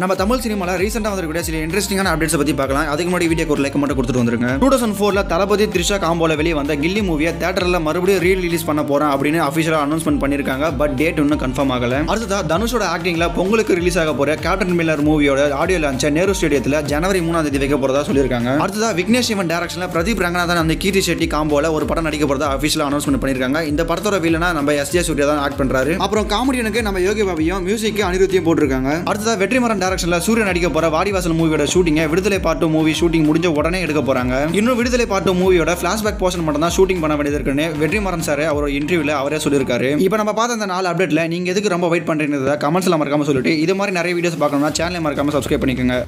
நம்ம தமிழ் சினிமாவில் ரீசெண்டாக வந்திருக்கிற சில இன்ட்ரெஸ்டிங்கான அப்டேட்ஸ் பற்றி பார்க்கலாம் அதுக்கு முன்னாடி வீடியோ ஒரு லைக் மட்டும் கொடுத்துட்டு வந்துருங்க டூ தௌசண்ட் ஃபோரில் தளபதி த்ரிஷா காம்போல வெளியே வந்த கில்லி மூவியை தேட்டரில் மறுபடியும் ரீ ரிலீஸ் பண்ண போகிறேன் அப்படின்னு அஃபிஷியலாக அனௌன்ஸ்மெண்ட் பண்ணியிருக்காங்க பட் டேட் இன்னும் கன்ஃபார்ம் ஆகலை அடுத்ததாக தனுஷோட ஆக்டிங்கில் பொங்கலுக்கு ரிலீஸ் ஆக போகிற கேப்டன் மில்லர் மூவியோட ஆடியோ லான்ச்சை நேரு ஸ்டேடியத்தில் ஜனவரி மூணாம் தேதி வைக்க போகிறதா சொல்லியிருக்காங்க அடுத்ததாக விக்னேஷ் சிவன் டேரக்ஷனில் பிரதீப் ரங்கநாதன் அந்த கீர்த்தி ஷெட்டி காம்போல ஒரு படம் நடிக்க போகிறதா அஃபிஷியலாக அனௌன்ஸ்மெண்ட் பண்ணியிருக்காங்க இந்த படத்தோட வீலனா நம்ம எஸ் ஜே சூர்யா தான் ஆக்ட் பண்ணுறாரு அப்புறம் காமெடியனுக்கு நம்ம யோகி பாபியும் மியூசிக்கு அனிருத்தியும் போட்டிருக்காங்க அடுத்ததாக வெற்றிமரன் டைரக்ஷனில் சூரிய நடிக்க போற வாடிவாசல் மூவியோட ஷூட்டிங்கை விடுதலை பாட்டு மூவி ஷூட்டிங் முடிஞ்ச உடனே எடுக்க போகிறாங்க இன்னும் விடுதலை பாட்டு மூவியோட பேக் போர்ஷன் மட்டும் தான் ஷூட்டிங் பண்ண வேண்டியது இருக்குன்னு வெற்றிமாறன் சார் அவரோட இன்டர்வியூல அவரே சொல்லியிருக்காரு இப்போ நம்ம பார்த்த அந்த நாலு அப்டேட்ல நீங்கள் எதுக்கு ரொம்ப வெயிட் பண்ணுறீங்கிறத கமெண்ட்ஸ்ல மறக்காமல் சொல்லிட்டு இது மாதிரி நிறைய வீடியோஸ் பார்க்கணும்னா சேனல் மறக்காம சப்ஸ்கிரைப் பண்ணிக்கோங்க